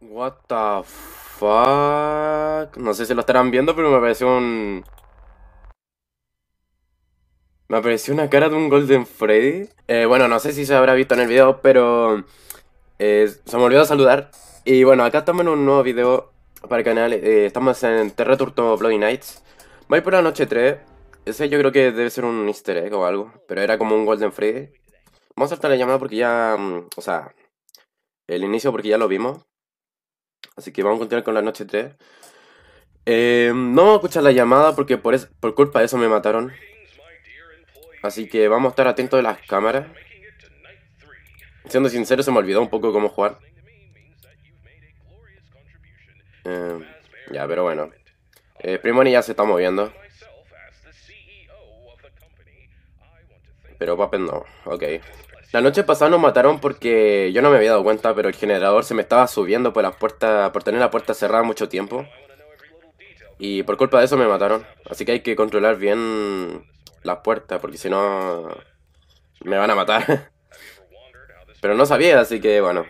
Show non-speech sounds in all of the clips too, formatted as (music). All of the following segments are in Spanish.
What the fuck? No sé si lo estarán viendo, pero me apareció un... Me apareció una cara de un Golden Freddy. Eh, bueno, no sé si se habrá visto en el video, pero... Eh, se me olvidó saludar. Y bueno, acá estamos en un nuevo video para el canal. Eh, estamos en Terra Turto Bloody Nights. Voy por la noche 3. Ese yo creo que debe ser un easter egg o algo. Pero era como un Golden Freddy. Vamos a saltar la llamada porque ya... Mm, o sea... El inicio porque ya lo vimos. Así que vamos a continuar con la noche 3. Eh, no vamos a escuchar la llamada porque por, es, por culpa de eso me mataron. Así que vamos a estar atentos de las cámaras. Siendo sincero, se me olvidó un poco cómo jugar. Eh, ya, pero bueno. Eh, Primoni ya se está moviendo. pero papen no. Ok. La noche pasada nos mataron porque yo no me había dado cuenta, pero el generador se me estaba subiendo por las puertas, por tener la puerta cerrada mucho tiempo. Y por culpa de eso me mataron. Así que hay que controlar bien las puertas, porque si no me van a matar. (laughs) Pero no sabía, así que bueno.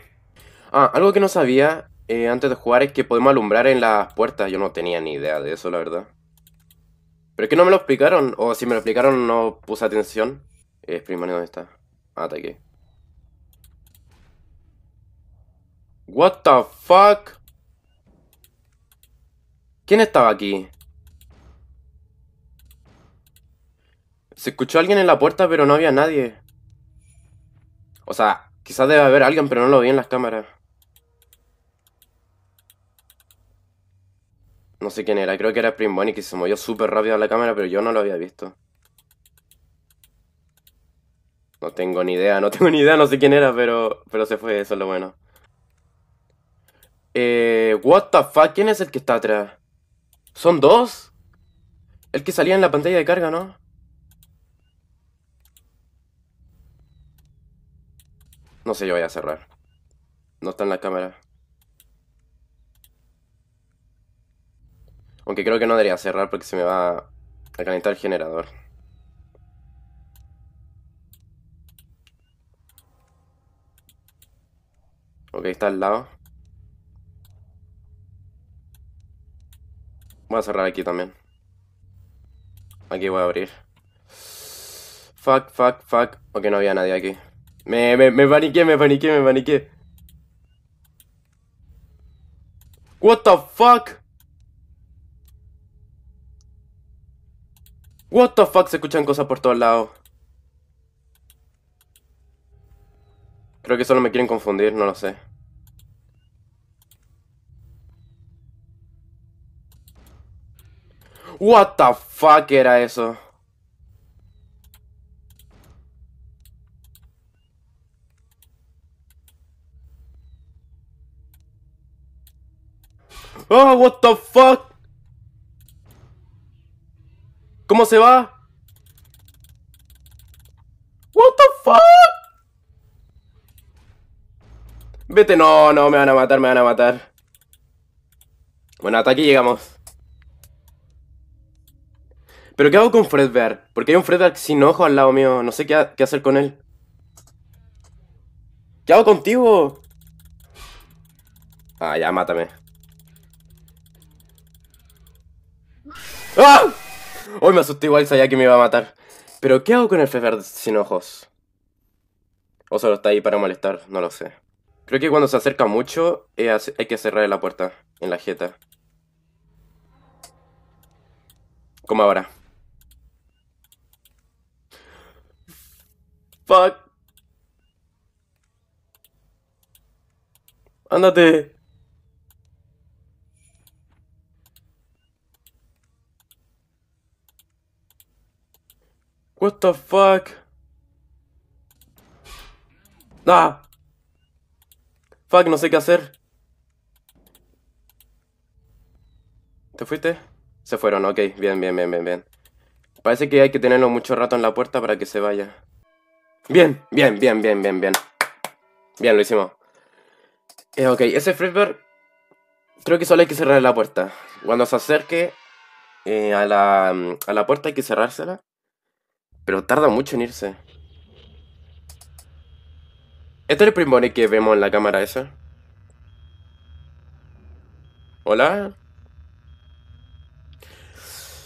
Ah, algo que no sabía eh, antes de jugar es que podemos alumbrar en las puertas. Yo no tenía ni idea de eso, la verdad. Pero es que no me lo explicaron, o si me lo explicaron no puse atención. Es primario ¿dónde está? Ataque. What the fuck? ¿Quién estaba aquí? Se escuchó alguien en la puerta, pero no había nadie. O sea, quizás debe haber alguien, pero no lo vi en las cámaras. No sé quién era, creo que era Spring y que se movió súper rápido a la cámara, pero yo no lo había visto. No tengo ni idea, no tengo ni idea, no sé quién era, pero, pero se fue, eso es lo bueno. Eh, what the fuck, ¿quién es el que está atrás? ¿Son dos? El que salía en la pantalla de carga, ¿no? No sé, yo voy a cerrar. No está en la cámara. Aunque creo que no debería cerrar porque se me va a calentar el generador. Ok, está al lado. Voy a cerrar aquí también. Aquí voy a abrir. Fuck, fuck, fuck. Ok, no había nadie aquí. Me, me, me paniqué, me paniqué, me paniqué. What the fuck? What the fuck se escuchan cosas por todos lados. Creo que solo me quieren confundir, no lo sé. What the fuck era eso? Oh, what the fuck? ¿Cómo se va? What the fuck? Vete, no, no, me van a matar, me van a matar. Bueno, hasta aquí llegamos. ¿Pero qué hago con Fredbear? Porque hay un Fredbear sin ojo al lado mío. No sé qué, hacer con él. ¿Qué hago contigo? Ah, ya, mátame. ¡Ah! Hoy me asusté igual, sabía que me iba a matar. ¿Pero qué hago con el Fredbear sin ojos? O solo está ahí para molestar, no lo sé. Creo que cuando se acerca mucho eh, hay que cerrar la puerta en la jeta. Como ahora. Fuck. Ándate. What the fuck? Nah Fuck, no sé qué hacer. ¿Te fuiste? Se fueron, ok. Bien, bien, bien, bien, bien. Parece que hay que tenerlo mucho rato en la puerta para que se vaya. Bien, bien, bien, bien, bien, bien. Bien, lo hicimos. Eh, ok, ese Fredbear... Creo que solo hay que cerrar la puerta. Cuando se acerque eh, a, la, a la puerta hay que cerrársela. Pero tarda mucho en irse. ¿Este es el primboni que vemos en la cámara esa? ¿Hola?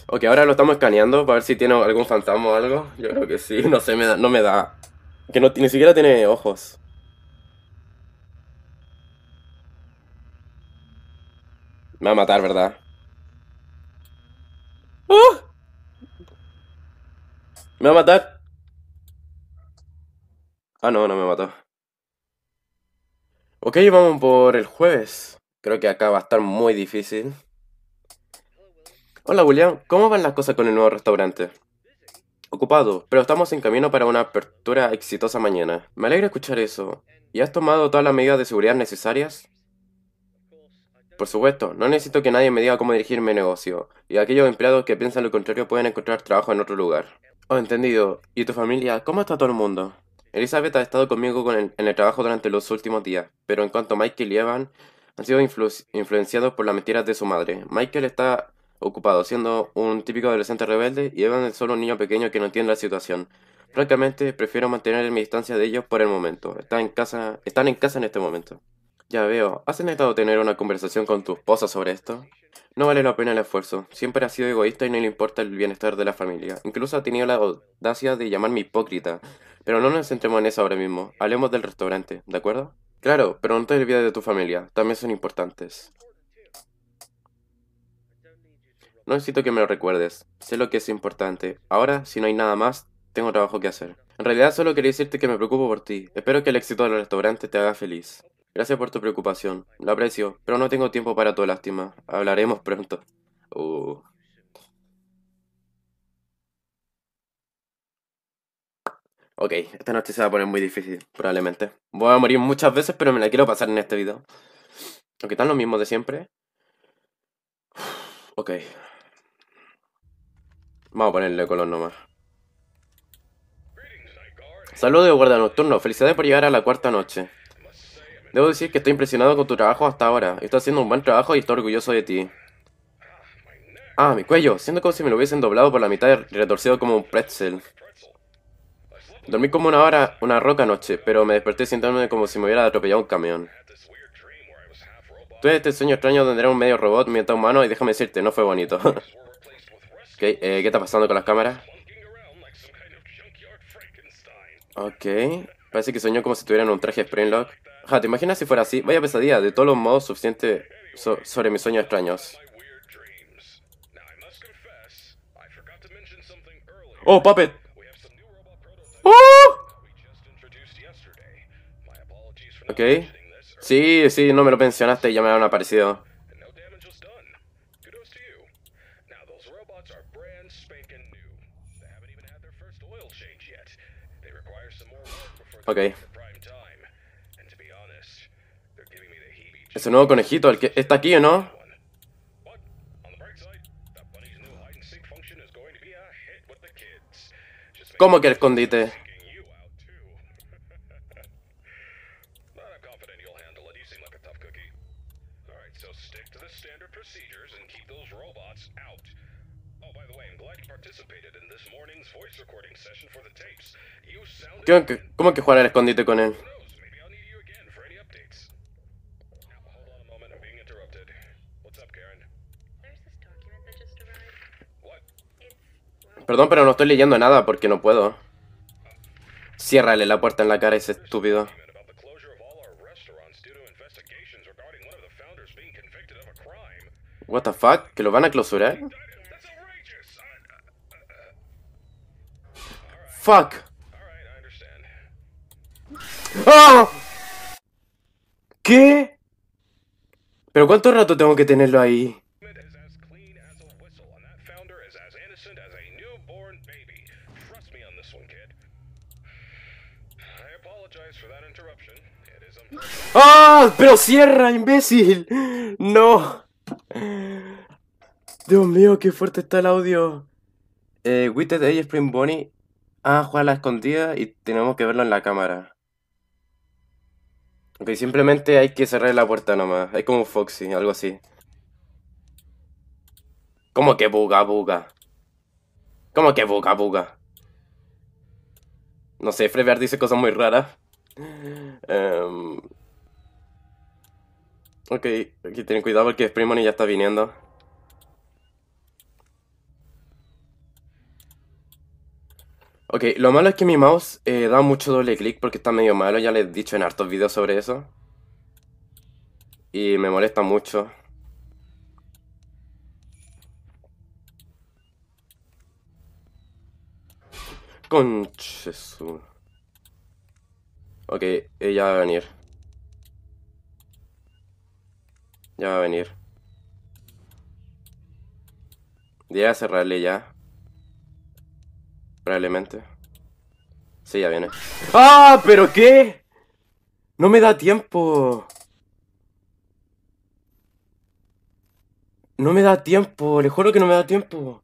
Ok, ahora lo estamos escaneando para ver si tiene algún fantasma o algo. Yo creo que sí, no sé, me da, no me da. Que ni siquiera tiene ojos. Me va a matar, ¿verdad? ¡Uh! Me va a matar. Ah, no, no me mató. Ok, vamos por el jueves. Creo que acá va a estar muy difícil. Hola William, ¿cómo van las cosas con el nuevo restaurante? Ocupado, pero estamos en camino para una apertura exitosa mañana. Me alegra escuchar eso. ¿Y has tomado todas las medidas de seguridad necesarias? Por supuesto, no necesito que nadie me diga cómo dirigir mi negocio, y aquellos empleados que piensan lo contrario pueden encontrar trabajo en otro lugar. Oh, entendido. ¿Y tu familia? ¿Cómo está todo el mundo? Elizabeth ha estado conmigo en el trabajo durante los últimos días, pero en cuanto a Michael y Evan han sido influenciados por las mentiras de su madre. Michael está ocupado siendo un típico adolescente rebelde y Evan es solo un niño pequeño que no entiende la situación. Francamente, prefiero mantener mi distancia de ellos por el momento. Están en casa, están en casa en este momento. Ya veo, ¿has necesitado tener una conversación con tu esposa sobre esto? No vale la pena el esfuerzo, siempre ha sido egoísta y no le importa el bienestar de la familia. Incluso ha tenido la audacia de llamarme hipócrita. Pero no nos centremos en eso ahora mismo, hablemos del restaurante, ¿de acuerdo? Claro, pero no te olvides de tu familia, también son importantes. No necesito que me lo recuerdes, sé lo que es importante. Ahora, si no hay nada más, tengo trabajo que hacer. En realidad solo quería decirte que me preocupo por ti. Espero que el éxito del restaurante te haga feliz. Gracias por tu preocupación, lo aprecio, pero no tengo tiempo para tu lástima. Hablaremos pronto. Uh. Ok, esta noche se va a poner muy difícil, probablemente. Voy a morir muchas veces, pero me la quiero pasar en este video. que están lo mismo de siempre. Ok. Vamos a ponerle color nomás. Saludos de guarda nocturno. Felicidades por llegar a la cuarta noche. Debo decir que estoy impresionado con tu trabajo hasta ahora. Estás haciendo un buen trabajo y estoy orgulloso de ti. Ah, mi cuello. Siento como si me lo hubiesen doblado por la mitad retorcido como un pretzel. Dormí como una hora, una roca anoche, pero me desperté sintiéndome como si me hubiera atropellado un camión. Tuve este sueño extraño donde un medio robot, mientras humano, y déjame decirte, no fue bonito. (laughs) Eh, ¿qué está pasando con las cámaras? Ok, parece que soñó como si tuvieran un traje Springlock. Ja, ¿te imaginas si fuera así? Vaya pesadilla, de todos los modos suficiente sobre mis sueños extraños. ¡Oh, Puppet! ¡Oh! Ok. Sí, sí, no me lo mencionaste y ya me han aparecido. Ok. Ese nuevo conejito, el que está aquí, ¿o no? ¿Cómo que el escondite? ¿Cómo que, jugar el escondite con él? Perdón, pero no estoy leyendo nada porque no puedo. Ciérrale la puerta en la cara a ese estúpido. What the fuck? ¿Que lo van a clausurar? Fuck. ¡Ah! ¿Qué? ¿Pero cuánto rato tengo que tenerlo ahí? ¡Ah! ¡Pero cierra, imbécil! ¡No! Dios mío, qué fuerte está el audio. Eh, Witted Age Spring Bonnie. Ah, juega a la escondida y tenemos que verlo en la cámara. Ok, simplemente hay que cerrar la puerta nomás. Es como Foxy, algo así. ¿Cómo que buga, buga? ¿Cómo que buga, buga? No sé, Frevear dice cosas muy raras. Em, ok, aquí tienen cuidado porque primo ya está viniendo. Ok, lo malo es que mi mouse eh, da mucho doble clic porque está medio malo, ya les he dicho en hartos vídeos sobre eso. Y me molesta mucho. Conches. Ok, ella eh, va a venir. Ya va a venir. voy cerrarle ya. Probablemente. Sí, ya viene. ¡Ah! ¿Pero qué? No me da tiempo. No me da tiempo, le juro que no me da tiempo.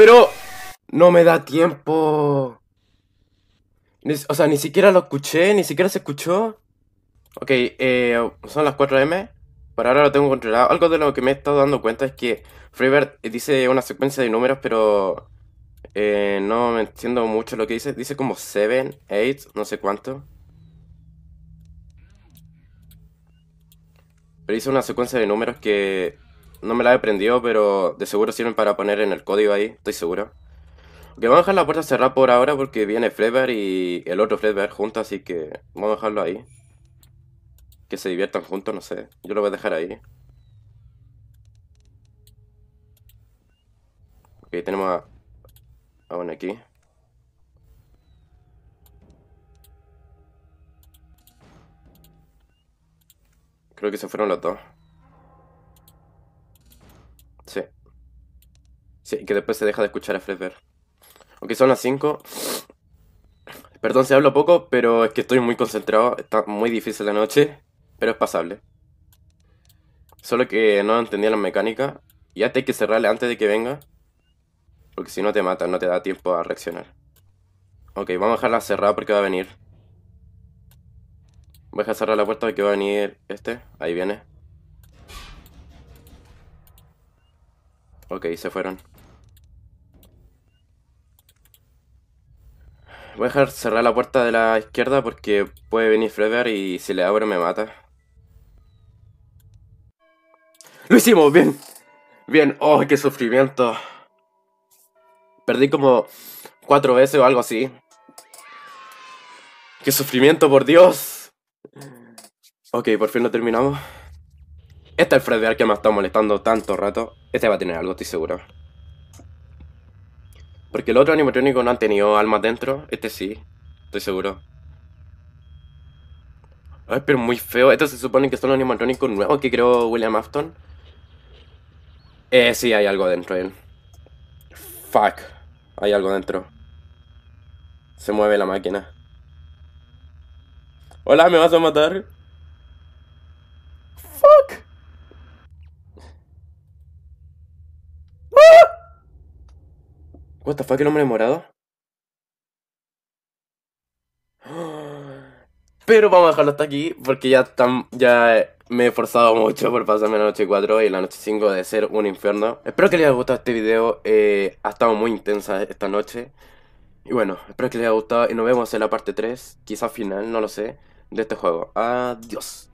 pero no me da tiempo. O sea, ni siquiera lo escuché, ni siquiera se escuchó. Ok, eh, son las 4M. Por ahora lo tengo controlado. Algo de lo que me he estado dando cuenta es que Freebird dice una secuencia de números, pero eh, no me entiendo mucho lo que dice. Dice como 7, 8, no sé cuánto. Pero dice una secuencia de números que no me la he aprendido, pero de seguro sirven para poner en el código ahí, estoy seguro. Que vamos a dejar la puerta cerrada por ahora porque viene Fredbear y el otro Fredbear juntos, así que vamos a dejarlo ahí. Que se diviertan juntos, no sé. Yo lo voy a dejar ahí. Ok, tenemos a... Aún aquí. Creo que se fueron los dos. Sí. Sí, que después se deja de escuchar a Fredbear Aunque son las 5. Perdón si hablo poco, pero es que estoy muy concentrado. Está muy difícil la noche, pero es pasable. Solo que no entendía la mecánica. Y ya te hay que cerrarle antes de que venga. Porque si no te mata, no te da tiempo a reaccionar. Ok, vamos a dejarla cerrada porque va a venir. Voy a cerrar la puerta porque va a venir este. Ahí viene. Ok, se fueron. Voy a dejar cerrar la puerta de la izquierda porque puede venir Frever y si le abro me mata. ¡Lo hicimos! ¡Bien! ¡Bien! ¡Oh, qué sufrimiento! Perdí como cuatro veces o algo así. ¡Qué sufrimiento, por Dios! Ok, por fin lo terminamos. Este es Fredbear que me ha estado molestando tanto rato. Este va a tener algo, estoy seguro. Porque el otro animatrónico no han tenido alma dentro. Este sí, estoy seguro. Ay, pero muy feo. Estos se supone que son los animatrónicos nuevos que creó William Afton. Eh, sí, hay algo dentro de él. Fuck. Hay algo dentro. Se mueve la máquina. Hola, ¿me vas a matar? What the fuck, el hombre morado. Pero vamos a dejarlo hasta aquí porque ya, están... ya me he esforzado mucho por pasarme la noche 4 y la noche 5 de ser un infierno. Espero que les haya gustado este video. Eh, ha estado muy intensa esta noche. Y bueno, espero que les haya gustado y nos vemos en la parte 3, quizá final, no lo sé, de este juego. Adiós.